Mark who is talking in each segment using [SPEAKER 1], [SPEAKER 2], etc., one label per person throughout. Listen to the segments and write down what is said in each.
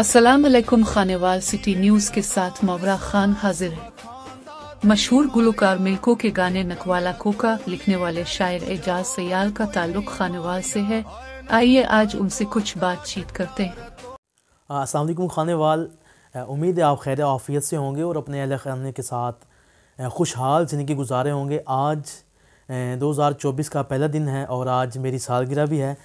[SPEAKER 1] Aslam Khanewal city news के साथ मौरा खान हाजिर है मशहूर गुलकार मिल्को के गाने नकवाला कोका लिखने वाले शायर एजाज सयाल का ताल्लुक खानेवाल से है आइए आज उनसे कुछ बातचीत करते हैं
[SPEAKER 2] असलम खानेवाल उम्मीद है आप खैर आफियत से होंगे और अपने अहल खाने के साथ खुशहाल ज़िंदगी गुजारे होंगे आज दो हजार चौबीस का पहला दिन है और आज मेरी सालगिरह भी है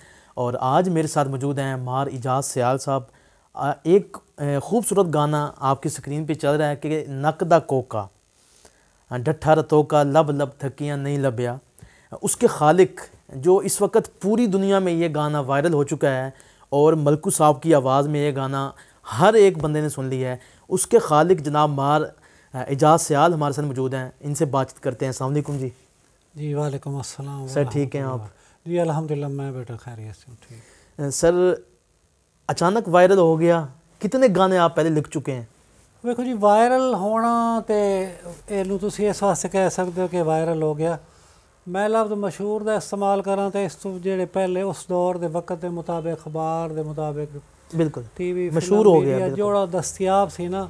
[SPEAKER 2] और आज मेरे साथ मौजूद हैं मार इजाज़ सयाल साहब एक खूबसूरत गाना आपकी स्क्रीन पे चल रहा है कि नक दा कोका डट्ठा रतों का लब लब थकियाँ नहीं लबया उसके खालिक जो इस वक्त पूरी दुनिया में ये गाना वायरल हो चुका है और मलकू साहब की आवाज़ में ये गाना हर एक बंदे ने सुन लिया है उसके खालिक जनाब मार एजाज सयाल हमारे साथ मौजूद हैं इनसे बातचीत करते हैं अलकुम जी जी वालेकुम अस्सलाम सर ठीक हैं आप
[SPEAKER 1] जी अल्हम्दुलिल्लाह मैं बेटा खैरियत से
[SPEAKER 2] ठीक सर ਅਚਾਨਕ ਵਾਇਰਲ ਹੋ ਗਿਆ ਕਿਤਨੇ ਗਾਣੇ ਆਪ ਪਹਿਲੇ ਲਿਖ ਚੁੱਕੇ ਹਨ
[SPEAKER 1] ਵੇਖੋ ਜੀ ਵਾਇਰਲ ਹੋਣਾ ਤੇ ਇਹਨੂੰ ਤੁਸੀਂ ਇਸ ਵਾਸਤੇ ਕਹਿ ਸਕਦੇ ਹੋ ਕਿ ਵਾਇਰਲ ਹੋ ਗਿਆ ਮੈਂ ਲਫ਼ਜ਼ ਮਸ਼ਹੂਰ ਦਾ ਇਸਤੇਮਾਲ ਕਰਾਂ ਤੇ ਇਸ ਤੋਂ ਜਿਹੜੇ ਪਹਿਲੇ ਉਸ ਦੌਰ ਦੇ ਵਕਤ ਦੇ ਮੁਤਾਬਕ ਅਖਬਾਰ ਦੇ ਮੁਤਾਬਕ ਬਿਲਕੁਲ ਟੀਵੀ ਮਸ਼ਹੂਰ ਹੋ ਗਿਆ ਜਿਹੜਾ ਦਸਤਿਆਬ ਸੀ ਨਾ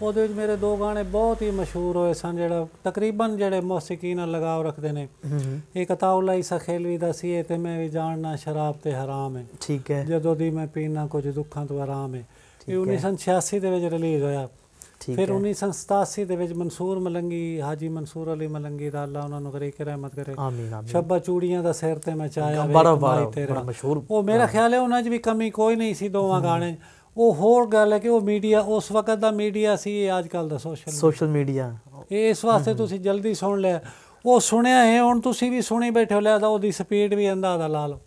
[SPEAKER 1] ਉਹਦੇ ਵਿੱਚ ਮੇਰੇ ਦੋ ਗਾਣੇ ਬਹੁਤ ਹੀ ਮਸ਼ਹੂਰ ਹੋਏ ਸਨ ਜਿਹੜਾ ਤਕਰੀਬਨ ਜਿਹੜੇ ਮੌਸਿਕੀ ਨਾਲ ਲਗਾਵ ਰੱਖਦੇ ਨੇ ਇੱਕ ਅਤਾਉਲਾ ਇਸਾ ਖੇਲਵੀ ਦਾ ਸੀ ਤੇ ਮੈਂ ਵੀ ਜਾਣਨਾ ਸ਼ਰਾਬ ਤੇ ਹਰਾਮ ਹੈ ਠੀਕ ਹੈ ਜਦੋਂ ਦੀ ਮੈਂ ਪੀਣਾ ਕੁਝ ਦੁੱਖਾਂ ਤੋਂ ਆਰਾਮ ਹੈ ਇਹ 1986 ਦੇ ਵਿੱਚ ਰਿਲੀਜ਼ ਹੋਇਆ ਫਿਰ 1987 ਦੇ ਵਿੱਚ ਮਨਸੂਰ ਮਲੰਗੀ ਹਾਜੀ ਮਨਸੂਰ ਅਲੀ ਮਲੰਗੀ ਦਾ ਅੱਲਾ ਉਹਨਾਂ ਨੂੰ ਗਰੀਕ ਰਹਿਮਤ ਕਰੇ ਆਮੀਨ ਆਮੀਨ ਸ਼ਬਾ ਚੂੜੀਆਂ ਦਾ ਸਿਰ ਤੇ ਮੈਂ ਚਾਇਆ ਬੜਾ ਬੜਾ ਮਸ਼ਹੂਰ ਉਹ ਮੇਰਾ ਖਿਆਲ ਹੈ ਉਹਨਾਂ 'ਚ ਵੀ ਕਮੀ ਕੋਈ ਨਹੀਂ ਸੀ ਦੋਵਾਂ ਗਾਣੇ ਉਹ ਹੋਰ ਗੱਲ ਹੈ ਕਿ ਉਹ ਮੀਡੀਆ ਉਸ ਵਕਤ ਦਾ ਮੀਡੀਆ ਸੀ ਇਹ ਅੱਜ ਕੱਲ ਦਾ ਸੋਸ਼ਲ
[SPEAKER 2] ਸੋਸ਼ਲ ਮੀਡੀਆ
[SPEAKER 1] ਇਸ ਵਾਸਤੇ ਤੁਸੀਂ ਜਲਦੀ ਸੁਣ ਲਿਆ ਉਹ ਸੁਣਿਆ ਹੈ ਹੁਣ ਤੁਸੀਂ ਵੀ ਸੁਣੀ ਬੈਠੇ ਹੋ ਲਿਆ ਦਾ ਉਹਦੀ ਸਪੀਡ ਵੀ ਅੰਦਾਜ਼ਾ ਲਾ ਲਓ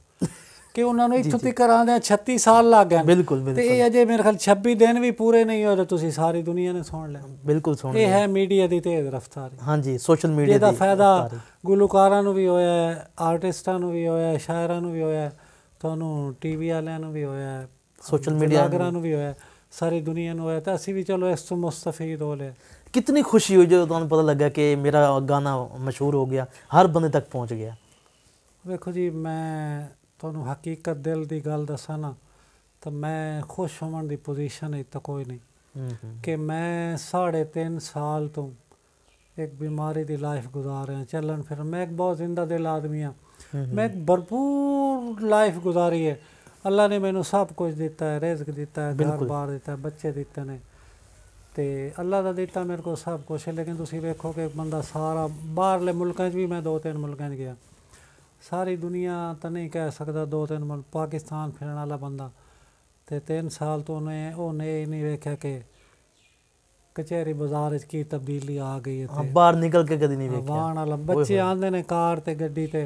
[SPEAKER 1] ਕਿ ਉਹਨਾਂ ਨੂੰ ਇੱਥੋਂ ਤੱਕ ਆਉਂਦੇ 36 ਸਾਲ ਲੱਗ ਗਏ ਬਿਲਕੁਲ ਬਿਲਕੁਲ ਤੇ ਅਜੇ ਮੇਰੇ ਖਿਆਲ 26 ਦਿਨ ਵੀ ਪੂਰੇ ਨਹੀਂ ਹੋਏ ਤੁਸੀਂ ਸਾਰੀ ਦੁਨੀਆ ਨੇ ਸੁਣ ਲਿਆ ਬਿਲਕੁਲ ਸੁਣ ਲਿਆ ਇਹ ਹੈ ਮੀਡੀਆ ਦੀ ਤੇਜ਼ ਰਫ਼ਤਾਰ
[SPEAKER 2] ਹਾਂਜੀ ਸੋਸ਼ਲ ਮੀਡੀਆ ਦੀ ਇਹਦਾ ਫਾਇਦਾ
[SPEAKER 1] ਗੁਲੂਕਾਰਾਂ ਨੂੰ ਵੀ ਹੋਇਆ ਹੈ ਆਰਟਿਸਟਾਂ ਨੂੰ ਵੀ ਹੋਇਆ ਹੈ ਸ਼ਾਇਰਾਂ ਨੂੰ ਵੀ ਹੋਇਆ ਹੈ ਤੁਹਾਨੂੰ ਟੀਵੀ ਵਾਲਿਆਂ ਨੂੰ ਵੀ ਹੋਇਆ ਹੈ ਸੋਸ਼ਲ ਮੀਡੀਆ ਨੂੰ ਵੀ ਹੋਇਆ ਸਾਰੀ ਦੁਨੀਆ ਨੂੰ ਹੋਇਆ ਤਾਂ ਅਸੀਂ ਵੀ ਚਲੋ ਇਸ ਤੋਂ ਮੁਸਤਫੀਦ ਹੋ ਲਏ
[SPEAKER 2] ਕਿੰਨੀ ਖੁਸ਼ੀ ਹੋਈ ਜਦੋਂ ਤੁਹਾਨੂੰ ਪਤਾ ਲੱਗਾ ਕਿ ਮੇਰਾ ਗਾਣਾ ਮਸ਼ਹੂਰ ਹੋ ਗਿਆ ਹਰ ਬੰਦੇ ਤੱਕ ਪਹੁੰਚ ਗਿਆ
[SPEAKER 1] ਵੇਖੋ ਜੀ ਮੈਂ ਤੁਹਾਨੂੰ ਹਕੀਕਤ ਦਿਲ ਦੀ ਗੱਲ ਦੱਸਾਂ ਨਾ ਤਾਂ ਮੈਂ ਖੁਸ਼ ਹੋਣ ਦੀ ਪੋਜੀਸ਼ਨ ਹੈ ਤਾਂ ਕੋਈ ਨਹੀਂ ਕਿ ਮੈਂ 3.5 ਸਾਲ ਤੋਂ ਇੱਕ ਬਿਮਾਰੀ ਦੀ ਲਾਈਫ ਗੁਜ਼ਾਰ ਰਿਹਾ ਚੱਲਣ ਫਿਰ ਮੈਂ ਇੱਕ ਬਹੁਤ ਜ਼ਿੰਦਾ ਦਿਲ ਆਦਮੀ ਆ ਮੈਂ ਇੱਕ ਭਰਪੂਰ ਲਾਈਫ ਗੁਜ਼ਾਰੀ ਹੈ ਅੱਲਾ ਨੇ ਮੈਨੂੰ ਸਭ ਕੁਝ ਦਿੱਤਾ ਹੈ ਰਿਜ਼ਕ ਦਿੱਤਾ ਹੈ ਘਰ-ਬਾਰ ਦਿੱਤਾ ਹੈ ਬੱਚੇ ਦਿੱਤੇ ਨੇ ਤੇ ਅੱਲਾ ਦਾ ਦਿੱਤਾ ਮੇਰੇ ਕੋਲ ਸਭ ਕੁਝ ਹੈ ਲੇਕਿਨ ਤੁਸੀਂ ਵੇਖੋ ਕਿ ਬੰਦਾ ਸਾਰਾ ਬਾਹਰਲੇ ਮੁਲਕਾਂ 'ਚ ਵੀ ਮੈਂ ਦੋ ਤਿੰਨ ਮੁਲਕਾਂ 'ਚ ਗਿਆ ਸਾਰੀ ਦੁਨੀਆ ਤਾਂ ਨਹੀਂ ਕਹਿ ਸਕਦਾ ਦੋ ਤਿੰਨ ਮਨ ਪਾਕਿਸਤਾਨ ਫਿਰਨ ਵਾਲਾ ਬੰਦਾ ਤੇ 3 ਸਾਲ ਤੋਂ ਨੇ ਉਹਨੇ ਨਹੀਂ ਵੇਖਿਆ ਕਿ ਕਚਹਿਰੀ ਬਾਜ਼ਾਰ ਵਿੱਚ ਕੀ ਤਬਦੀਲੀ ਆ ਗਈ ਹੈ ਤੇ ਬਾਹਰ ਨਿਕਲ ਕੇ ਕਦੀ ਨਹੀਂ ਵੇਖਿਆ ਵਾਣ ਵਾਲਾ ਬੱਚੇ ਆਂਦੇ ਨੇ ਕਾਰ ਤੇ ਗੱਡੀ ਤੇ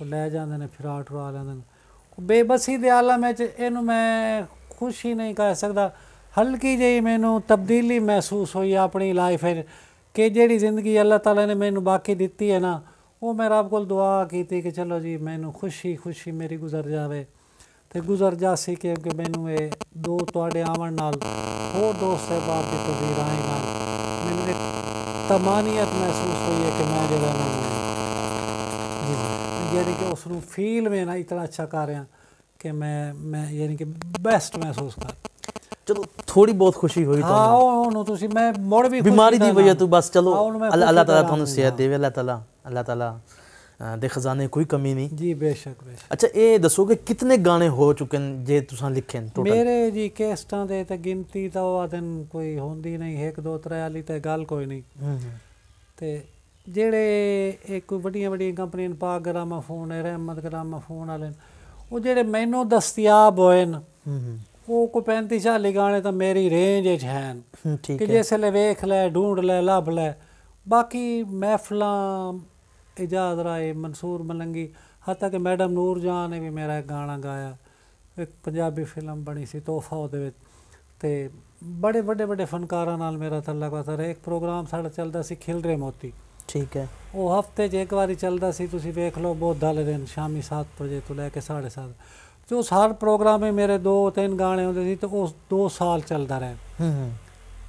[SPEAKER 1] ਉਹ ਲੈ ਜਾਂਦੇ ਨੇ ਫਿਰਾ ਟਰਾ ਲੈਂਦੇ ਨੇ ਬੇਬਸੀ ਦੇ ਆਲਮ ਵਿੱਚ ਇਹਨੂੰ ਮੈਂ ਖੁਸ਼ੀ ਨਹੀਂ ਕਹਿ ਸਕਦਾ ਹਲਕੀ ਜਿਹੀ ਮੈਨੂੰ ਤਬਦੀਲੀ ਮਹਿਸੂਸ ਹੋਈ ਆਪਣੀ ਲਾਈਫ ਵਿੱਚ ਕਿ ਜਿਹੜੀ ਜ਼ਿੰਦਗੀ ਅੱਲਾਹ ਤਾਲਾ ਨੇ ਮੈਨੂੰ ਬਾਕੀ ਦਿੱਤੀ ਹੈ ਨਾ ਉਹ ਮੈਂ ਰੱਬ ਕੋਲ ਦੁਆ ਕੀਤੀ ਕਿ ਚਲੋ ਜੀ ਮੈਨੂੰ ਖੁਸ਼ੀ ਖੁਸ਼ੀ ਮੇਰੀ ਗੁਜ਼ਰ ਜਾਵੇ ਤੇ ਗੁਜ਼ਰ ਜਾ ਸੀ ਕਿ ਮੈਨੂੰ ਇਹ ਦੋ ਤੁਹਾਡੇ ਆਵਣ ਨਾਲ ਹੋਰ ਦੋਸਤ ਸਹਿਬਾਬ ਦੀ ਤਕਦੀਰ ਆਈ ਨਾਲ ਮੈਨੂੰ ਇੱਕ ਤਮਾਨੀਅਤ ਮਹਿਸੂਸ ਹੋਈ ਹੈ ਕਿ ਮੈਂ ਜਿਹੜਾ ਮੈਂ ਯਾਨੀ ਕਿ ਉਸ ਨੂੰ ਫੀਲ ਮੈਂ ਨਾ ਇਤਨਾ ਅੱਛਾ ਕਰ ਰਿਹਾ ਕਿ ਮੈਂ ਮੈਂ ਯਾਨੀ ਕਿ ਬੈਸਟ ਮਹਿਸੂਸ ਕਰ
[SPEAKER 2] ਚਲੋ ਥੋੜੀ ਬਹੁਤ ਖੁਸ਼ੀ ਹੋਈ ਤੁਹਾਨੂੰ
[SPEAKER 1] ਹਾਂ ਹੁਣ ਤੁਸੀਂ ਮੈਂ ਮੋੜ ਵੀ ਬਿਮਾਰੀ ਦੀ ਵਜ੍ਹਾ ਤੋਂ ਬਸ ਚਲੋ ਅੱਲਾਹ ਤਾਲਾ ਤੁਹਾਨੂੰ ਸਿਹਤ
[SPEAKER 2] ਦੇਵੇ ਅੱਲਾਹ ਤਾਲਾ ਅੱਲਾਹ ਤਾਲਾ ਦੇ ਖਜ਼ਾਨੇ ਕੋਈ ਕਮੀ ਨਹੀਂ ਜੀ ਬੇਸ਼ੱਕ ਬੇਸ਼ੱਕ ਅੱਛਾ ਇਹ ਦੱਸੋ ਕਿ ਕਿੰਨੇ ਗਾਣੇ ਹੋ ਚੁੱਕੇ ਨੇ ਜੇ ਤੁਸੀਂ ਲਿਖੇ ਨੇ ਟੋਟਲ
[SPEAKER 1] ਮੇਰੇ ਜੀ ਕੈਸਟਾਂ ਦੇ ਤਾਂ ਗਿਣਤੀ ਤਾਂ ਉਹ ਆਦਨ ਕੋਈ ਹੁੰਦੀ ਨਹੀਂ 1 2 3 ਵਾਲੀ ਤਾਂ ਗੱਲ ਕੋਈ ਨਹੀਂ ਤੇ ਜਿਹੜੇ ਇਹ ਕੋਈ ਵੱਡੀਆਂ ਵੱਡੀਆਂ ਕੰਪਨੀਆਂ ਪਾਕ ਗਰਾਮਾ ਫੋਨ ਹੈ ਰਹਿਮਤ ਗਰਾਮਾ ਫੋਨ ਵਾਲੇ ਉਹ ਜਿਹੜੇ ਮੈਨੂੰ ਦਸਤਿਆਬ ਹੋਏ ਨੇ वो को पैंतीस चालीस ਤਾਂ ਮੇਰੀ ਰੇਂਜ रेंज ਠੀਕ ਹੈ कि जिसले वेख लै ढूंढ ਲੈ लभ ਲੈ बाकी महफलां इजाज़ राय मंसूर मलंगी हत्ता कि मैडम नूर जान ने ਨੇ ਵੀ ਮੇਰਾ ਗਾਣਾ ਗਾਇਆ ਇੱਕ ਪੰਜਾਬੀ ਫਿਲਮ ਬਣੀ ਸੀ ਤੋਹਫਾ ਉਹਦੇ ਵਿੱਚ ਤੇ ਬੜੇ ਵੱਡੇ ਵੱਡੇ ਫਨਕਾਰਾਂ ਨਾਲ ਮੇਰਾ ਥੱਲਾ ਪਾਸਰ ਇੱਕ ਪ੍ਰੋਗਰਾਮ ਸਾਡਾ ਚੱਲਦਾ ਸੀ ਖਿਲਰੇ ਮੋਤੀ ਠੀਕ ਹੈ ਉਹ ਹਫਤੇ 'ਚ ਇੱਕ ਵਾਰੀ ਚੱਲਦਾ ਸੀ ਤੁਸੀਂ ਵੇਖ ਲਓ ਬਹੁਤ ਦਲ ਦਿਨ ਸ਼ਾਮੀ 7 ਵਜੇ ਤੋਂ ਲੈ ਕੇ 7:30 ਪ੍ਰੋਗਰਾਮ ਹੈ ਮੇਰੇ ਦੋ ਤਿੰਨ ਗਾਣੇ ਹੁੰਦੇ ਸੀ ਤੇ ਉਸ ਦੋ ਸਾਲ ਚੱਲਦਾ ਰਹੇ ਹੂੰ ਹੂੰ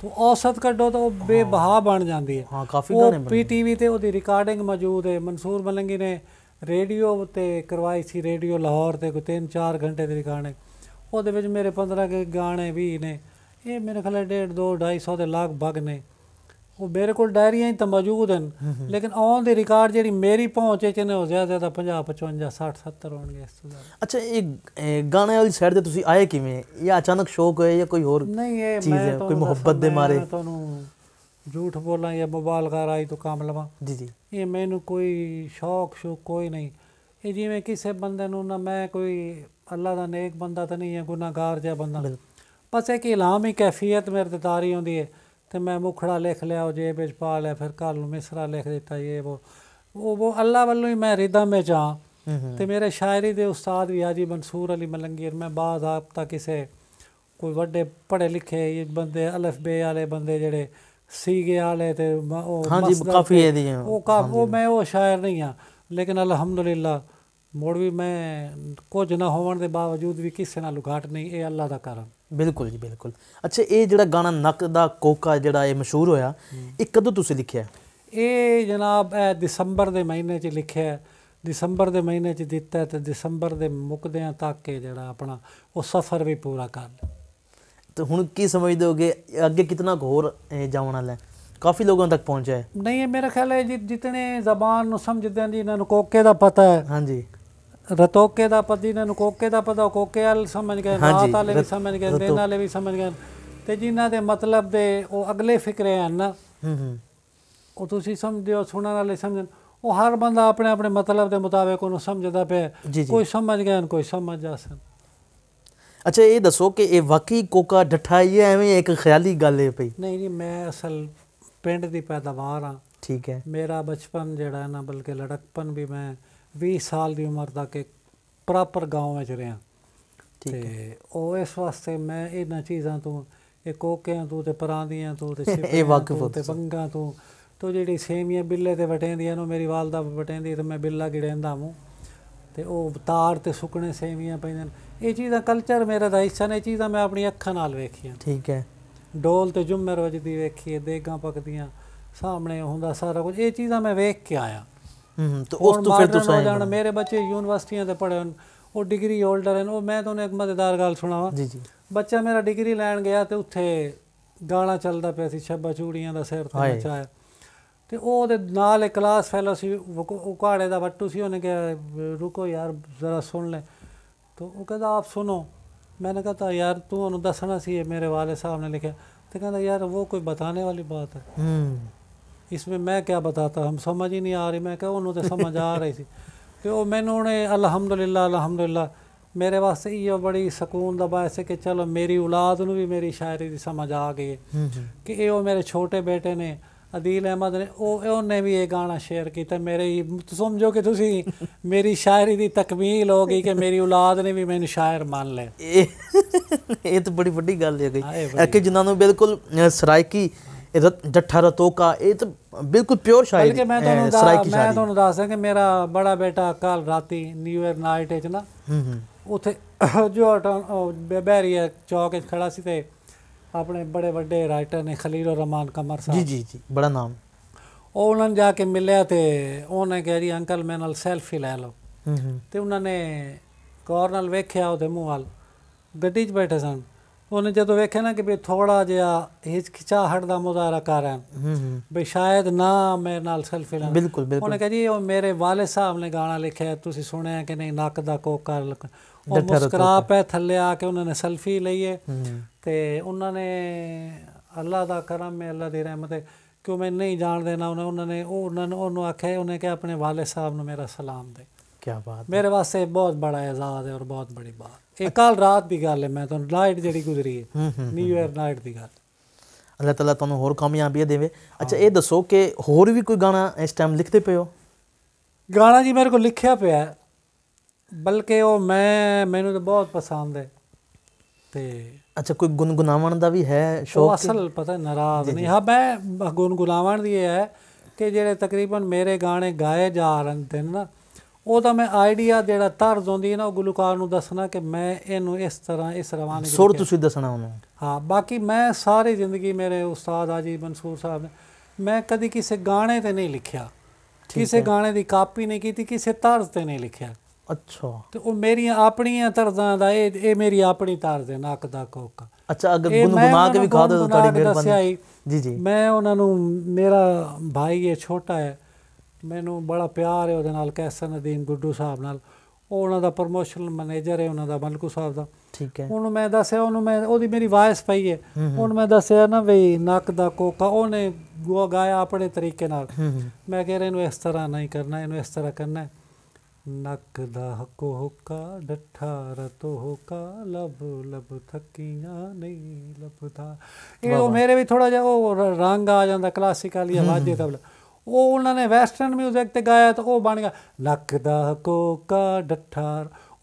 [SPEAKER 1] ਤੋ ਔਸਤ ਕੱਢੋ ਤਾਂ ਉਹ ਬੇਬਹਾ ਬਣ ਜਾਂਦੀ ਹੈ ਹਾਂ ਕਾਫੀ ਗਾਣੇ ਬਣੇ ਪੀਟੀਵੀ ਤੇ ਉਹਦੀ ਰਿਕਾਰਡਿੰਗ ਮੌਜੂਦ ਹੈ ਮਨਸੂਰ ਮਲੰਗੀ ਨੇ ਰੇਡੀਓ ਉਤੇ ਕਰਵਾਈ ਸੀ ਰੇਡੀਓ ਲਾਹੌਰ ਤੇ ਕੋ 3-4 ਘੰਟੇ ਦੇ ਗਾਣੇ ਉਹਦੇ ਵਿੱਚ ਮੇਰੇ 15 ਕੇ ਗਾਣੇ ਵੀ ਨੇ ਇਹ ਮੇਰੇ ਖਿਆਲ 1.5 2 250 ਦੇ ਲਗਭਗ ਨੇ ਉਹ ਮੇਰੇ ਕੋਲ ਡਾਇਰੀਆਂ ਹੀ ਤਾਂ ਮੌਜੂਦ ਹਨ ਲੇਕਿਨ ਆਨ ਦੇ ਰਿਕਾਰਡ ਜਿਹੜੀ ਮੇਰੀ ਪਹੁੰਚ ਚ ਨੇ ਹੋ ਜ਼ਿਆਦਾ ਜ਼ਿਆਦਾ 50 55 60 70 ਹੋਣਗੇ ਇਸ ਤੋਂ
[SPEAKER 2] ਜ਼ਿਆਦਾ ਅੱਛਾ ਇਹ ਗਾਣੇ ਵਾਲੀ ਸਾਈਡ ਤੇ ਤੁਸੀਂ ਆਏ ਕਿਵੇਂ ਇਹ ਅਚਾਨਕ ਸ਼ੌਕ ਹੋਇਆ ਜਾਂ ਕੋਈ ਹੋਰ ਨਹੀਂ ਇਹ ਮੈਂ ਕੋਈ ਮੁਹੱਬਤ ਦੇ ਮਾਰੇ
[SPEAKER 1] ਤੁਹਾਨੂੰ ਝੂਠ ਬੋਲਾਂ ਜਾਂ ਘਰ ਆਈ ਤੋਂ ਕੰਮ ਲਵਾਂ ਜੀ ਜੀ ਇਹ ਮੈਨੂੰ ਕੋਈ ਸ਼ੌਕ ਸ਼ੌਕ ਕੋਈ ਨਹੀਂ ਇਹ ਜਿਵੇਂ ਕਿਸੇ ਬੰਦੇ ਨੂੰ ਨਾ ਮੈਂ ਕੋਈ ਅੱਲਾ ਦਾ ਨੇਕ ਬੰਦਾ ਤਾਂ ਨਹੀਂ ਹੈ ਗੁਨਾਹਗਾਰ ਜਿਹਾ ਬੰਦਾ ਬਸ ਇੱਕ ਇਲਾਮ ਹੀ ਕੈਫੀਅਤ ਮੇਰੇ ਤੇ ਤਾਰੀ ਹੁੰਦੀ ਹੈ ਤੇ ਮੈਂ ਮੁਖੜਾ ਲਿਖ ਲਿਆ ਉਹ ਜੇਬ ਵਿੱਚ ਪਾ ਲਿਆ ਫਿਰ ਕੱਲ ਨੂੰ ਮਿਸਰਾ ਲਿਖ ਦਿੱਤਾ ਇਹ ਉਹ ਉਹ ਉਹ ਅੱਲਾ ਵੱਲੋਂ ਹੀ ਮੈਂ ਰਿਦਾ ਮੇ ਜਾ ਤੇ ਮੇਰੇ ਸ਼ਾਇਰੀ ਦੇ ਉਸਤਾਦ ਵੀ ਆਜੀ ਮਨਸੂਰ ਅਲੀ ਮਲੰਗੀਰ ਮੈਂ ਬਾਦ ਆਪ ਤਾਂ ਕਿਸੇ ਕੋਈ ਵੱਡੇ ਪੜੇ ਲਿਖੇ ਇਹ ਬੰਦੇ ਅਲਫ ਬੇ ਵਾਲੇ ਬੰਦੇ ਜਿਹੜੇ ਸੀਗੇ ਵਾਲੇ ਤੇ ਉਹ ਹਾਂਜੀ ਕਾਫੀ ਇਹਦੀ ਉਹ ਉਹ ਮੈਂ ਉਹ ਸ਼ਾਇਰ ਨਹੀਂ ਆ ਲੇਕਿਨ ਅਲਹਮਦੁਲਿਲਾ ਮੋੜ ਵੀ ਮੈਂ ਕੁਝ ਨਾ ਹੋਣ ਦੇ ਬਾਵਜੂਦ ਵੀ ਕਿਸੇ ਨਾਲ ਲੁਗਾਟ ਨਹੀਂ ਇਹ ਅੱਲਾ ਦਾ ਕਰਮ
[SPEAKER 2] ਬਿਲਕੁਲ ਜੀ ਬਿਲਕੁਲ ਅੱਛਾ ਇਹ ਜਿਹੜਾ ਗਾਣਾ ਨੱਕ ਦਾ ਕੋਕਾ ਜਿਹੜਾ ਇਹ ਮਸ਼ਹੂਰ ਹੋਇਆ ਇਹ ਕਦੋਂ ਤੁਸੀਂ ਲਿਖਿਆ
[SPEAKER 1] ਇਹ ਜਨਾਬ ਇਹ ਦਸੰਬਰ ਦੇ ਮਹੀਨੇ 'ਚ ਲਿਖਿਆ ਦਸੰਬਰ ਦੇ ਮਹੀਨੇ 'ਚ ਦਿੱਤਾ ਤੇ ਦਸੰਬਰ ਦੇ ਮੁਕਦਿਆਂ ਤੱਕ ਜਿਹੜਾ ਆਪਣਾ ਉਹ ਸਫ਼ਰ ਵੀ ਪੂਰਾ ਕਰ ਲਿਆ ਤੇ ਹੁਣ
[SPEAKER 2] ਕੀ ਸਮਝਦੇ ਹੋਗੇ ਅੱਗੇ ਕਿਤਨਾ ਹੋਰ ਜਾਣ ਵਾਲਾ ਹੈ ਕਾਫੀ ਲੋਕਾਂ ਤੱਕ ਪਹੁੰਚਿਆ ਹੈ
[SPEAKER 1] ਨਹੀਂ ਇਹ ਮੇਰਾ ਖਿਆਲ ਹੈ ਜਿਤਨੇ ਜ਼ਬਾਨ ਨੂੰ ਸਮਝਦੇ ਨੇ ਇਹਨਾਂ ਨੂੰ ਕੋਕੇ ਦਾ ਪਤਾ ਹੈ ਹਾਂਜੀ ਰਤੋਕੇ ਦਾ ਪਤੀ ਨੇ ਕੋਕੇ ਦਾ ਪਤਾ ਕੋਕੇ ਵਾਲ ਸਮਝ ਗਏ ਨਾਤ ਵਾਲੇ ਵੀ ਸਮਝ ਗਏ ਦੇ ਵਾਲੇ ਵੀ ਸਮਝ ਗਏ ਤੇ ਜਿਨ੍ਹਾਂ ਦੇ ਮਤਲਬ ਦੇ ਉਹ ਅਗਲੇ ਫਿਕਰੇ ਹਨ ਨਾ ਹੂੰ ਹੂੰ ਉਹ ਤੁਸੀਂ ਸਮਝਿਓ ਸੁਣਨ ਵਾਲੇ ਸਮਝਣ ਉਹ ਹਰ ਬੰਦਾ ਆਪਣੇ ਆਪਣੇ ਮਤਲਬ ਦੇ ਮੁਤਾਬਕ ਉਹਨੂੰ ਸਮਝਦਾ ਪਿਆ ਕੋਈ ਸਮਝ ਗਿਆ ਕੋਈ ਸਮਝ ਜਾਸਨ
[SPEAKER 2] ਅੱਛਾ ਇਹ ਦੱਸੋ ਕਿ ਇਹ ਵਾਕਈ ਕੋਕਾ ਡੱਠਾ ਹੀ ਹੈ ਐਵੇਂ ਇੱਕ ਖਿਆਲੀ ਗੱਲ ਹੈ ਭਈ
[SPEAKER 1] ਨਹੀਂ ਨਹੀਂ ਮੈਂ ਅਸਲ ਪਿੰਡ ਦੀ ਪੈਦਾਵਾਰ ਆ ਠੀਕ ਹੈ ਮੇਰਾ ਬਚਪਨ ਜਿਹੜਾ ਹੈ ਨਾ ਬਲਕਿ ਲੜਕਪਨ ਵੀ ਮੈਂ 20 ਸਾਲ ਦੀ ਉਮਰ ਤੱਕ ਇੱਕ ਪ੍ਰਾਪਰ گاؤں ਵਿੱਚ ਰਿਹਾ ਤੇ ਉਹ ਇਸ ਵਾਸਤੇ ਮੈਂ ਇਹਨਾਂ ਚੀਜ਼ਾਂ ਤੋਂ ਇਹ ਕੋਕਿਆਂ ਤੋਂ ਤੇ ਪਰਾਂਦੀਆਂ ਤੋਂ ਤੇ ਇਹ ਵਾਕਿਫ ਤੇ ਬੰਗਾ ਤੋਂ ਤੋਂ ਜਿਹੜੀ ਸੇਮੀਆਂ ਬਿੱਲੇ ਤੇ ਵਟੇਂਦੀਆਂ ਨੂੰ ਮੇਰੀ ਵਾਲਦਾ ਵਟੇਂਦੀ ਤੇ ਮੈਂ ਬਿੱਲਾ ਗਿੜੈਂਦਾ ਮੂੰ ਤੇ ਉਹ ਤਾਰ ਤੇ ਸੁੱਕਣੇ ਸੇਮੀਆਂ ਪੈਂਦੇ ਇਹ ਚੀਜ਼ਾਂ ਕਲਚਰ ਮੇਰਾ ਦਾ ਹਿੱਸਾ ਨੇ ਇਹ ਚੀਜ਼ਾਂ ਮੈਂ ਆਪਣੀ ਅੱਖਾਂ ਨਾਲ ਵੇਖੀਆਂ ਠੀਕ ਹੈ ਡੋਲ ਤੇ ਜੁਮਰ ਵਜਦੀ ਵੇਖੀ ਦੇਗਾ ਪਕਦੀਆਂ ਸਾਹਮਣੇ ਹੁੰਦਾ ਸਾਰਾ ਕੁਝ ਇਹ ਚੀਜ਼ਾਂ ਮੈਂ ਵੇਖ ਕੇ ਆਇਆ ਉਸ ਤੋਂ ਫਿਰ ਤੁਸੀਂ ਜਾਣ ਮੇਰੇ ਬੱਚੇ ਯੂਨੀਵਰਸਿਟੀਆਂ ਤੇ ਪੜ੍ਹੇ ਹਨ ਉਹ ਡਿਗਰੀ ਹੋਲਡਰ ਹਨ ਉਹ ਮੈਂ ਤੁਹਾਨੂੰ ਇੱਕ ਮਜ਼ੇਦਾਰ ਗੱਲ ਸੁਣਾਵਾਂ ਜੀ ਜੀ ਬੱਚਾ ਮੇਰਾ ਡਿਗਰੀ ਲੈਣ ਗਿਆ ਤੇ ਉੱਥੇ ਗਾਣਾ ਚੱਲਦਾ ਪਿਆ ਸੀ ਛੱਬਾ ਚੂੜੀਆਂ ਦਾ ਸਿਰ ਤੇ ਨਚਾਇਆ ਤੇ ਉਹ ਉਹਦੇ ਨਾਲ ਇੱਕ ਕਲਾਸ ਫੈਲੋ ਸੀ ਉਹ ਕਾੜੇ ਦਾ ਵੱਟੂ ਸੀ ਉਹਨੇ ਕਿਹਾ ਰੁਕੋ ਯਾਰ ਜ਼ਰਾ ਸੁਣ ਲੈ ਤੋ ਉਹ ਕਹਿੰਦਾ ਆਪ ਸੁਣੋ ਮੈਂ ਨੇ ਕਹਤਾ ਯਾਰ ਤੂੰ ਉਹਨੂੰ ਦੱਸਣਾ ਸੀ ਇਹ ਮੇਰੇ ਵਾਲੇ ਸਾਹਿਬ ਨੇ ਲਿਖਿਆ ਤੇ ਕਹਿੰਦਾ ਯਾਰ ਉਹ ਕੋਈ ਬਤਾਨੇ ਵਾਲੀ ਬਾਤ ਹੈ ਹੂੰ ਮੈਂ मैं ਬਤਾਤਾ ਹਮ ਸਮਝ ਹੀ ਨਹੀਂ ਆ ਰਹੀ ਮੈਂ ਕਿਹਾ ਉਹਨੂੰ ਤੇ ਸਮਝ ਆ ਰਹੀ ਸੀ ਤੇ ਉਹ ਮੈਨੂੰ ਨੇ ਅਲਹਮਦੁਲਿਲਾ ਅਲਹਮਦੁਲਿਲਾ ਮੇਰੇ ਵਾਸਤੇ ਇਹ ਬੜੀ ਸਕੂਨ ਦਾ ਬਾਇਸ ਹੈ ਕਿ ਚਲੋ ਮੇਰੀ ਔਲਾਦ ਨੂੰ ਵੀ ਮੇਰੀ ਸ਼ਾਇਰੀ ਦੀ ਸਮਝ ਆ ਗਈ ਕਿ ਇਹ ਉਹ ਮੇਰੇ ਛੋਟੇ ਬੇਟੇ ਨੇ ਅਦੀਲ ਅਹਿਮਦ ਨੇ ਉਹ ਉਹਨੇ ਵੀ ਇਹ ਗਾਣਾ ਸ਼ੇਅਰ ਕੀਤਾ ਮੇਰੇ ਸਮਝੋ ਕਿ ਤੁਸੀਂ ਮੇਰੀ ਸ਼ਾਇਰੀ ਦੀ ਤਕਮੀਲ ਹੋ ਗਈ ਕਿ ਮੇਰੀ ਔਲਾਦ ਨੇ ਵੀ ਮੈਨੂੰ ਸ਼ਾਇਰ ਮੰਨ ਲਿਆ
[SPEAKER 2] ਇਹ ਤਾਂ ਬੜੀ ਵੱਡੀ ਗੱਲ ਹੈ ਗਈ ਕਿ ਜਿਨ੍ਹਾਂ ਨੂੰ ਬਿਲਕੁਲ ਸਰਾਇਕੀ ਇਹ ਜੱਠਾ ਰਤੋਕਾ ਇਹ ਤਾਂ ਬਿਲਕੁਲ ਪਿਓਰ ਸ਼ਾਇਰੀ ਹੈ ਮੈਂ ਤੁਹਾਨੂੰ ਦੱਸ ਮੈਂ ਤੁਹਾਨੂੰ
[SPEAKER 1] ਦੱਸਦਾ ਕਿ ਮੇਰਾ ਬੜਾ ਬੇਟਾ ਕੱਲ ਰਾਤੀ ਨਿਊ ਇਅਰ ਨਾਈਟ ਹੈ ਚ ਨਾ ਉਥੇ ਜੋ ਬੈਰੀਆ ਚੌਕ 'ਚ ਖੜਾ ਸੀ ਤੇ ਆਪਣੇ ਬੜੇ ਵੱਡੇ ਰਾਈਟਰ ਨੇ ਖਲੀਲ ਰਹਿਮਾਨ ਕਮਰ ਸਾਹਿਬ ਜੀ ਜੀ ਜੀ ਬੜਾ ਨਾਮ ਉਹ ਉਹਨਾਂ ਜਾ ਕੇ ਮਿਲਿਆ ਤੇ ਉਹਨੇ ਕਿਹਾ ਜੀ ਅੰਕਲ ਮੈਂ ਨਾਲ ਸੈਲਫੀ ਲੈ ਲਓ ਤੇ ਉਹਨਾਂ ਨੇ ਕੋਰਨਲ ਵੇਖਿਆ ਉਹਦੇ ਮੂੰਹ ਵੱਲ ਗੱਡੀ 'ਚ ਬੈਠੇ ਸਨ ਉਹਨੇ ਜਦੋਂ ਵੇਖਿਆ ਨਾ ਕਿ ਵੀ ਥੋੜਾ ਜਿਹਾ ਹਟ ਦਾ ਮੁਜ਼ਾਹਰਾ ਕਰ ਰਿਹਾ ਹੂੰ ਵੀ ਸ਼ਾਇਦ ਨਾ ਮੇਰੇ ਨਾਲ ਸੈਲਫੀ ਲੈਣ ਬਿਲਕੁਲ ਬਿਲਕੁਲ ਉਹਨੇ ਕਹੇ ਜੀ ਉਹ ਮੇਰੇ ਵਾਲੇ ਸਾਹਿਬ ਨੇ ਗਾਣਾ ਲਿਖਿਆ ਤੁਸੀਂ ਸੁਣਿਆ ਕਿ ਨਹੀਂ ਨੱਕ ਦਾ ਕੋਕ ਕਰ ਉਹ ਮੁਸਕਰਾ ਪੈ ਥੱਲੇ ਆ ਕੇ ਉਹਨਾਂ ਨੇ ਸੈਲਫੀ ਲਈ ਹੈ ਤੇ ਉਹਨਾਂ ਨੇ ਅੱਲਾ ਦਾ ਕਰਮ ਹੈ ਅੱਲਾ ਦੀ ਰਹਿਮਤ ਹੈ ਕਿ ਮੈਂ ਨਹੀਂ ਜਾਣ ਦੇਣਾ ਉਹਨਾਂ ਨੇ ਉਹ ਉਹਨਾਂ ਨੂੰ ਉਹਨੂੰ ਆਖਿਆ ਉਹਨੇ ਕਿ ਆਪਣੇ ਵਾਲੇ ਸਾਹਿਬ ਨੂੰ ਮੇਰਾ ਸਲਾਮ ਦੇ ਕੀ ਬਾਤ ਮੇਰੇ ਵਾਸਤੇ ਬਹੁਤ ਬੜਾ ਇਜ਼ਾਜ਼ ਹੈ ਔਰ ਬਹੁਤ ਬੜੀ ਬਾਤ ਇਹ ਕੱਲ ਰਾਤ ਦੀ ਗੱਲ ਹੈ ਮੈਂ ਤੁਹਾਨੂੰ ਲਾਈਟ ਜਿਹੜੀ ਗੁਜ਼ਰੀ ਹੈ ਨਿਊ ਇਅਰ ਨਾਈਟ ਦੀ ਗੱਲ
[SPEAKER 2] ਅੱਲਾਹ ਤਾਲਾ ਤੁਹਾਨੂੰ ਹੋਰ ਕਾਮਯਾਬੀ ਦੇਵੇ ਅੱਛਾ ਇਹ ਦੱਸੋ ਕਿ ਹੋਰ ਵੀ ਕੋਈ
[SPEAKER 1] ਗਾਣਾ ਇਸ ਟਾਈਮ ਲਿਖਦੇ ਪਏ ਹੋ ਗਾਣਾ ਜੀ ਮੇਰੇ ਕੋਲ ਲਿਖਿਆ ਪਿਆ ਬਲਕਿ ਉਹ ਮੈਂ ਮੈਨੂੰ ਤਾਂ ਬਹੁਤ ਪਸੰਦ ਹੈ ਤੇ ਅੱਛਾ ਕੋਈ ਗੁੰਗੁਨਾਵਣ ਦਾ
[SPEAKER 2] ਵੀ ਹੈ ਸ਼ੌਕ ਅਸਲ ਪਤਾ ਨਾਰਾਜ਼ ਨਹੀਂ ਹਾਂ
[SPEAKER 1] ਮੈਂ ਗੁੰਗੁਨਾਵਣ ਦੀ ਹੈ ਕਿ ਜਿਹੜੇ ਤਕਰੀਬਨ ਮੇਰੇ ਗਾਣੇ ਗਾਏ ਜਾ ਰਹੇ ਨੇ ਨਾ ਉਹ ਮੈਂ ਆਈਡੀਆ ਜਿਹੜਾ ਤਰਜ਼ ਹੁੰਦੀ ਹੈ ਨਾ ਉਹ ਗੁਲੂਕਾਰ ਨੂੰ ਦੱਸਣਾ ਕਿ ਮੈਂ ਇਹਨੂੰ ਇਸ ਤਰ੍ਹਾਂ ਇਸ ਰਵਾਨੇ ਸੁਰ ਤੁਸੀਂ ਦੱਸਣਾ ਉਹਨੂੰ ਹਾਂ ਬਾਕੀ ਮੈਂ ਸਾਰੀ ਜ਼ਿੰਦਗੀ ਮੇਰੇ ਉਸਤਾਦ ਆਜੀ ਮਨਸੂਰ ਸਾਹਿਬ ਨੇ ਮੈਂ ਕਦੀ ਕਿਸੇ ਗਾਣੇ ਤੇ ਨਹੀਂ ਲਿਖਿਆ ਕਿਸੇ ਗਾਣੇ ਦੀ ਕਾਪੀ ਨਹੀਂ ਕੀਤੀ ਕਿਸੇ ਤਰਜ਼ ਤੇ ਨਹੀਂ ਲਿਖਿਆ ਅੱਛਾ ਤੇ ਉਹ ਮੇਰੀਆਂ ਆਪਣੀਆਂ ਤਰਜ਼ਾਂ ਦਾ ਇਹ ਇਹ ਮੇਰੀ ਆਪਣੀ ਤਰਜ਼ ਹੈ ਨਾਕ ਦਾ ਕੋਕਾ ਅੱਛਾ ਅਗਰ ਗੁੰਗੁਮਾ ਕੇ ਵੀ ਖਾ ਦੋ ਤੁਹਾਡੀ ਮਿਹਰਬਾਨੀ ਜੀ ਜੀ ਮੈਂ ਉਹਨਾਂ ਨੂੰ ਮੇਰਾ ਭਾਈ ਇਹ ਛੋਟਾ ਹੈ ਮੈਨੂੰ ਬੜਾ ਪਿਆਰ ਹੈ ਉਹਦੇ ਨਾਲ ਕੈਸਨ ਅਦੀਨ ਗੁੱਡੂ ਸਾਹਿਬ ਨਾਲ ਉਹ ਉਹਨਾਂ ਦਾ ਪ੍ਰੋਮੋਸ਼ਨਲ ਮੈਨੇਜਰ ਹੈ ਉਹਨਾਂ ਦਾ ਮਲਕੂ ਸਾਹਿਬ ਦਾ ਠੀਕ ਹੈ ਉਹਨੂੰ ਮੈਂ ਦੱਸਿਆ ਉਹਨੂੰ ਮੈਂ ਉਹਦੀ ਮੇਰੀ ਵਾਇਸ ਪਈ ਹੈ ਉਹਨੂੰ ਮੈਂ ਦੱਸਿਆ ਨਾ ਵੀ ਨੱਕ ਦਾ ਕੋਕਾ ਉਹਨੇ ਗੋ ਗਾਇਆ ਆਪਣੇ ਤਰੀਕੇ ਨਾਲ ਮੈਂ ਕਹਿ ਰਿਹਾ ਇਹਨੂੰ ਇਸ ਤਰ੍ਹਾਂ ਨਹੀਂ ਕਰਨਾ ਇਹਨੂੰ ਇਸ ਤਰ੍ਹਾਂ ਕਰਨਾ ਨੱਕ ਦਾ ਹੱਕੋ ਹੋਕਾ ਡੱਠਾ ਰਤੋ ਹੋਕਾ ਲਬ ਲਬ ਥੱਕੀਆਂ ਨਹੀਂ ਲਬਦਾ ਇਹ ਉਹ ਮੇਰੇ ਵੀ ਥੋੜਾ ਜਿਹਾ ਉਹ ਰੰਗ ਆ ਜਾਂਦਾ ਕਲਾਸਿਕਲੀ ਆਵਾਜ਼ੇ ਤਬਲਾ ਉਹ ਉਹਨਾਂ ਨੇ ਵੈਸਟਰਨ 뮤직 ਤੇ ਗਾਇਆ ਤਾਂ ਉਹ ਬਣ ਗਿਆ ਲੱਗਦਾ ਕੋਕਾ ਡੱਠਾ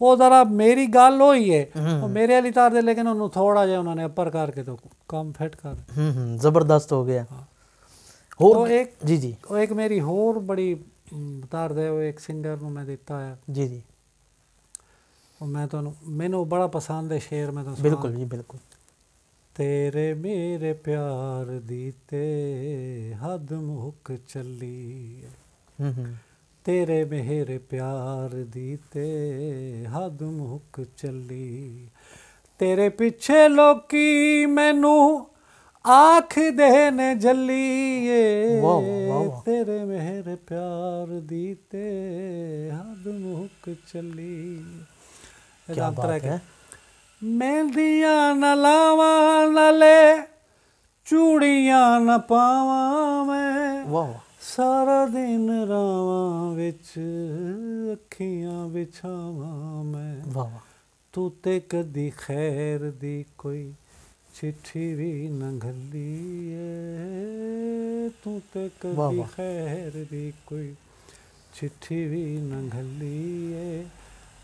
[SPEAKER 1] ਉਹ ਜ਼ਰਾ ਮੇਰੀ ਗੱਲ ਹੋਈ ਏ ਉਹ ਮੇਰੇ ਵਾਲੀ ਤਾਰ ਦੇ ਲੇਕਿਨ ਉਹਨੂੰ ਥੋੜਾ ਜਿਹਾ ਉਹਨਾਂ ਨੇ ਅਪਰ ਕਰਕੇ ਤੋਂ ਕੰਮ ਫਿੱਟ ਕਰ ਹੂੰ ਹੂੰ
[SPEAKER 2] ਜ਼ਬਰਦਸਤ ਹੋ ਗਿਆ ਹੋਰ ਇੱਕ ਜੀ ਜੀ
[SPEAKER 1] ਉਹ ਇੱਕ ਮੇਰੀ ਹੋਰ ਬੜੀ ਤਾਰ ਦੇ ਉਹ ਇੱਕ ਸਿੰਗਰ ਨੂੰ ਮੈਂ ਦਿੱਤਾ ਆ ਜੀ ਜੀ ਉਹ ਮੈਂ ਤੁਹਾਨੂੰ ਮੈਨੂੰ ਬੜਾ ਪਸੰਦ ਹੈ ਸ਼ੇਰ ਮੈਂ ਤੁਹਾਨੂੰ ਬਿਲਕੁਲ ਜੀ ਬਿਲਕੁਲ ਤੇਰੇ ਮੇਰੇ ਪਿਆਰ ਦੀ ਤੇ ਹੱਦ ਮੁੱਕ ਚੱਲੀ ਤੇਰੇ ਮੇਰੇ ਪਿਆਰ ਦੀ ਤੇ ਹੱਦ ਮੁੱਕ ਚੱਲੀ ਤੇਰੇ ਪਿੱਛੇ ਲੋਕੀ ਮੈਨੂੰ ਆਖ ਦੇ ਨੇ ਜੱਲੀਏ ਤੇਰੇ ਮੇਰੇ ਪਿਆਰ ਦੀ ਤੇ ਹੱਦ ਮੁੱਕ ਚੱਲੀ ਕੀ ਬਾਤ ਹੈ ਮਹਿੰਦੀਆਂ ਨਾ ਲਾਵਾਂ ਨਾਲੇ ਚੂੜੀਆਂ ਨਾ ਪਾਵਾਂ ਮੈਂ ਵਾਹ ਸਾਰਾ ਦਿਨ ਰਾਵਾਂ ਵਿੱਚ ਅੱਖੀਆਂ ਵਿਛਾਵਾਂ ਮੈਂ ਵਾਹ ਤੂੰ ਤੇ ਕਦੀ ਖੈਰ ਦੀ ਕੋਈ ਚਿੱਠੀ ਵੀ ਨਾ ਘੱਲੀ ਏ ਤੂੰ ਤੇ ਕਦੀ ਖੈਰ ਦੀ ਕੋਈ ਚਿੱਠੀ ਵੀ ਨਾ ਘੱਲੀ ਏ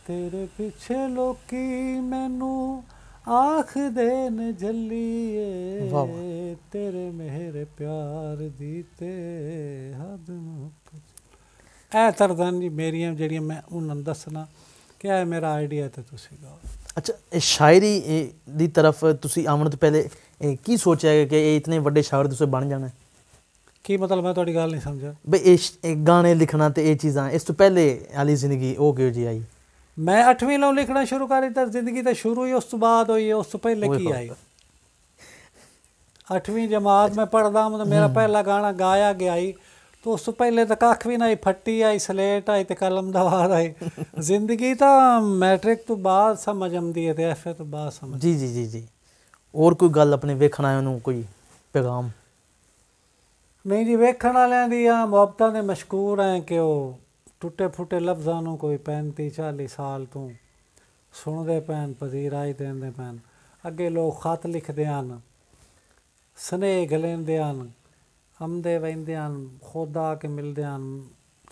[SPEAKER 1] ਤੇਰੇ ਪਿੱਛੇ ਲੋਕੀ ਮੈਨੂੰ ਦੇ ਨੇ ਜੱਲੀਏ ਤੇਰੇ ਮਿਹਰ ਪਿਆਰ ਦੀ ਤੇ ਹੱਦ ਮੁੱਕ ਐ ਤਰਦਨ ਜੀ ਮੇਰੀਆਂ ਜਿਹੜੀਆਂ ਮੈਂ ਉਹਨਾਂ ਦੱਸਣਾ ਕਿ ਐ ਮੇਰਾ ਆਈਡੀਆ ਤੇ ਤੁਸੀਂ ਗਾਓ
[SPEAKER 2] ਅੱਛਾ ਇਹ ਸ਼ਾਇਰੀ ਦੀ ਤਰਫ ਤੁਸੀਂ ਆਉਣ ਤੋਂ ਪਹਿਲੇ ਕੀ ਸੋਚਿਆ ਕਿ ਇਹ ਇਤਨੇ ਵੱਡੇ ਸ਼ਾਇਰ ਤੁਸੀਂ ਬਣ ਜਾਣਾ
[SPEAKER 1] ਕੀ ਮਤਲਬ ਮੈਂ ਤੁਹਾਡੀ ਗੱਲ ਨਹੀਂ ਸਮਝਿਆ
[SPEAKER 2] ਬਈ ਇਹ ਗਾਣੇ ਲਿਖਣਾ ਤੇ ਇਹ ਚੀਜ਼ਾਂ ਇਸ ਤੋਂ ਪਹਿਲੇ ਆਲੀ ਜ਼ਿੰਦਗੀ ਉਹ ਕਿਉਂ ਜੀ ਆਈ ਮੈਂ
[SPEAKER 1] 8ਵੀਂ ਲਾਉਂ ਲਿਖਣਾ ਸ਼ੁਰੂ ਕਰੀ ਤਾਂ ਜ਼ਿੰਦਗੀ ਤਾਂ ਸ਼ੁਰੂ ਹੀ ਉਸ ਤੋਂ ਬਾਅਦ ਹੋਈ ਉਸ ਤੋਂ ਪਹਿਲੇ ਕੀ ਆਈ 8ਵੀਂ ਜਮਾਤ ਮੈਂ ਪੜਦਾ ਮੈਂ ਮੇਰਾ ਪਹਿਲਾ ਗਾਣਾ ਗਾਇਆ ਗਿਆ ਹੀ ਤੋ ਉਸ ਤੋਂ ਪਹਿਲੇ ਤਾਂ ਕੱਖ ਵੀ ਨਹੀਂ ਫੱਟੀ ਆਈ ਸਲੇਟ ਆਈ ਤੇ ਕਲਮ ਦਾ ਵਾਰ ਆਈ ਜ਼ਿੰਦਗੀ ਤਾਂ ਮੈਟ੍ਰਿਕ ਤੋਂ ਬਾਅਦ ਸਮਝ ਆਉਂਦੀ ਹੈ ਤੇ ਐਫਏ ਤੋਂ ਬਾਅਦ ਸਮਝ ਜੀ ਜੀ ਜੀ ਜੀ ਹੋਰ ਕੋਈ ਗੱਲ ਆਪਣੇ ਵੇਖਣ ਆਇਆ ਨੂੰ ਕੋਈ ਪੈਗਾਮ ਨਹੀਂ ਜੀ ਵੇਖਣ ਵਾਲਿਆਂ ਦੀ ਆ ਮੁਹੱਬਤਾਂ ਦੇ ਮਸ਼ਕੂਰ ਆ ਕਿ ਉਹ ਟੁੱਟੇ ਫੁੱਟੇ ਲਫ਼ਜ਼ਾਂ ਨੂੰ ਕੋਈ 35 40 ਸਾਲ ਤੋਂ ਸੁਣਦੇ ਪੈਣ ਪਜ਼ੀਰਾਈ ਦੇਂਦੇ ਪੈਣ ਅੱਗੇ ਲੋਕ ਖਤ ਲਿਖਦੇ ਹਨ ਸਨੇਹ ਗਲੇਂਦੇ ਹਨ ਹਮਦੇ ਵੈਂਦੇ ਹਨ ਖੁਦਾ ਕੇ ਮਿਲਦੇ ਹਨ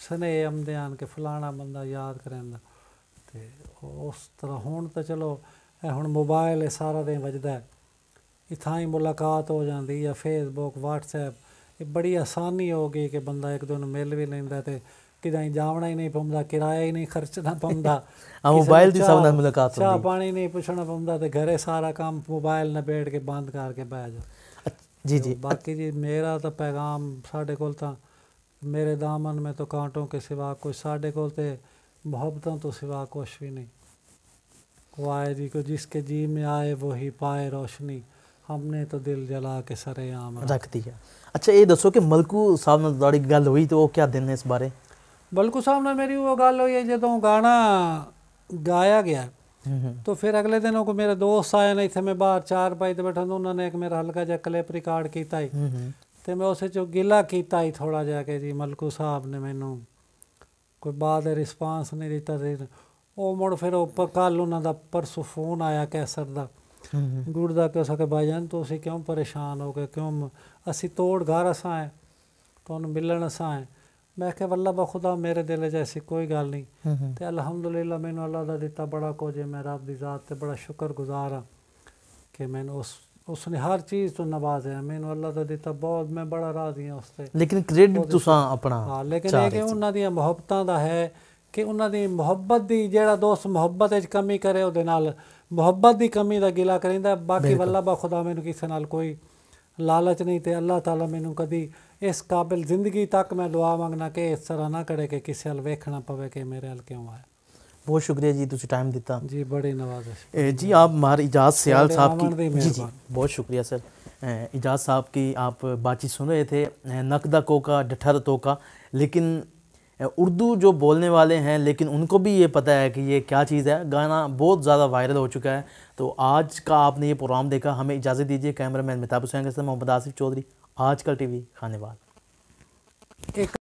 [SPEAKER 1] ਸਨੇਹ ਹਮਦੇ ਹਨ ਕਿ ਫਲਾਣਾ ਬੰਦਾ ਯਾਦ ਕਰੇਂਦਾ ਤੇ ਉਸ ਤਰ੍ਹਾਂ ਹੁਣ ਤਾਂ ਚਲੋ ਇਹ ਹੁਣ ਮੋਬਾਈਲ ਸਾਰਾ ਦਿਨ ਵੱਜਦਾ ਇਥਾਂ ਹੀ ਮੁਲਾਕਾਤ ਹੋ ਜਾਂਦੀ ਹੈ ਫੇਸਬੁੱਕ ਵਟਸਐਪ ਇਹ ਬੜੀ ਆਸਾਨੀ ਹੋ ਗਈ ਕਿ ਬੰਦਾ ਇੱਕ ਦੋ ਨੂੰ ਮਿਲ ਵੀ ਲੈਂਦਾ ਤੇ कितां जावणा ई न पवंदा किराया ई न ख़र्चणा पवंदा ऐं मोबाइल जी सां मुलाक़ात छा पाणी न पुछणा पवंदा त घर सारा काम मोबाइल न पेड़ के बंद करके बैठ जाओ जी जी बाकी जी मेरा तो पैगाम साढ़े कोल था मेरे दामन में तो कांटों के सिवा कुछ साढ़े कोल ते मोहब्बतों तो सिवा कुछ भी नहीं वाहे जी को जिसके जी में आए वो ही पाए रोशनी हमने तो दिल जला के सरेआम रख
[SPEAKER 2] दिया अच्छा ये दसो कि मलकू साहब ने थोड़ी गल हुई तो वो क्या दिन है इस बारे
[SPEAKER 1] ਬਲਕੂ ਸਾਹਿਬ ਨਾਲ ਮੇਰੀ ਉਹ ਗੱਲ ਹੋਈ ਜਦੋਂ ਗਾਣਾ ਗਾਇਆ ਗਿਆ ਤੋ ਫਿਰ ਅਗਲੇ ਦਿਨ ਉਹ ਕੋ ਮੇਰੇ ਦੋਸਤ ਆਏ ਨੇ ਇੱਥੇ ਮੈਂ ਬਾਹਰ ਚਾਰ ਪਾਈ ਤੇ ਬੈਠਾ ਉਹਨਾਂ ਨੇ ਇੱਕ ਮੇਰਾ ਹਲਕਾ ਜਿਹਾ ਕਲਿਪ ਰਿਕਾਰਡ ਕੀਤਾ ਹੀ ਤੇ ਮੈਂ ਉਸੇ ਚੋਂ ਗਿਲਾ ਕੀਤਾ ਹੀ ਥੋੜਾ ਜਿਹਾ ਕਿ ਜੀ ਮਲਕੂ ਸਾਹਿਬ ਨੇ ਮੈਨੂੰ ਕੋਈ ਬਾਦ ਰਿਸਪਾਂਸ ਨਹੀਂ ਦਿੱਤਾ ਤੇ ਉਹ ਮੋੜ ਫਿਰ ਉੱਪਰ ਕੱਲ ਉਹਨਾਂ ਦਾ ਪਰਸੋਂ ਫੋਨ ਆਇਆ ਕੈਸਰ ਦਾ ਗੁਰੂ ਦਾ ਕਿਹਾ ਕਿ ਭਾਈ ਜਾਨ ਤੁਸੀਂ ਕਿਉਂ ਪਰੇਸ਼ਾਨ ਹੋ ਗਏ ਕਿਉਂ ਅਸੀਂ ਤੋੜ ਘਰ ਅਸਾਂ ਹੈ ਤੁਹਾਨੂੰ ਮਿਲਣ ਅਸਾਂ ਹੈ ਮੈਂ ਕਿਹਾ ਵੱਲਾ ਖੁਦਾ ਮੇਰੇ ਦਿਲ ਜੈਸੀ ਐਸੀ ਕੋਈ ਗੱਲ ਨਹੀਂ ਤੇ ਅਲਹਮਦੁਲਿਲਾ ਮੈਨੂੰ ਅੱਲਾ ਦਾ ਦਿੱਤਾ ਬੜਾ ਕੁਝ ਹੈ ਮੈਂ ਰੱਬ ਦੀ ਜ਼ਾਤ ਤੇ ਬੜਾ ਸ਼ੁਕਰਗੁਜ਼ਾਰ ਹਾਂ ਕਿ ਮੈਨੂੰ ਉਸ ਉਸ ਨੇ ਹਰ ਚੀਜ਼ ਤੋਂ ਨਵਾਜ਼ਿਆ ਮੈਨੂੰ ਅੱਲਾ ਦਾ ਦਿੱਤਾ ਬਹੁਤ ਮੈਂ ਬੜਾ ਰਾਜ਼ੀ ਹਾਂ ਉਸ ਤੇ ਲੇਕਿਨ ਕ੍ਰੈਡਿਟ ਤੁਸੀਂ ਆਪਣਾ ਹਾਂ ਲੇਕਿਨ ਇਹ ਕਿ ਉਹਨਾਂ ਦੀਆਂ ਮੁਹੱਬਤਾਂ ਦਾ ਹੈ ਕਿ ਉਹਨਾਂ ਦੀ ਮੁਹੱਬਤ ਦੀ ਜਿਹੜਾ ਦੋਸਤ ਮੁਹੱਬਤ ਵਿੱਚ ਕਮੀ ਕਰੇ ਉਹਦੇ ਨਾਲ ਮੁਹੱਬਤ ਦੀ ਕਮੀ ਦਾ ਗਿਲਾ ਕਰਿੰਦਾ ਬਾਕੀ ਵੱਲਾ ਬਾ ਖੁਦਾ ਮੈਨੂੰ ਕਿਸੇ ਨਾਲ ਕੋਈ ਲਾਲਚ ਨਹੀਂ ਤੇ ਅੱਲਾਹ ਤਾਲਾ ਮੈਨੂੰ ਕਦੀ ਇਸ ਕਾਬਿਲ ਜ਼ਿੰਦਗੀ ਤੱਕ ਮੈਂ ਦੁਆ ਮੰਗਣਾ ਕਿ ਇਸ ਤਰ੍ਹਾਂ ਨਾ ਕਰੇ ਕਿ ਕਿਸੇ ਹਲ ਵੇਖਣਾ ਪਵੇ ਕਿ ਮੇਰੇ ਹਲ ਕਿਉਂ ਆਇਆ बहुत शुक्रिया जी तुझे टाइम दिता जी बड़े नवाज जी आप हमारे इजाज़ सयाल साहब की जी जी
[SPEAKER 2] बहुत शुक्रिया सर इजाज़ साहब की आप बातचीत सुन रहे थे नकदा कोका डठर तोका लेकिन उर्दू जो बोलने वाले हैं लेकिन उनको भी ये पता है कि ये क्या चीज़ है गाना बहुत ज़्यादा वायरल हो चुका है तो आज का आपने ये प्रोग्राम देखा हमें इजाज़त दीजिए कैमरा मैन मेहताब हुसैन के साथ मोहम्मद आसिफ चौधरी आजकल टी वी खाने वाला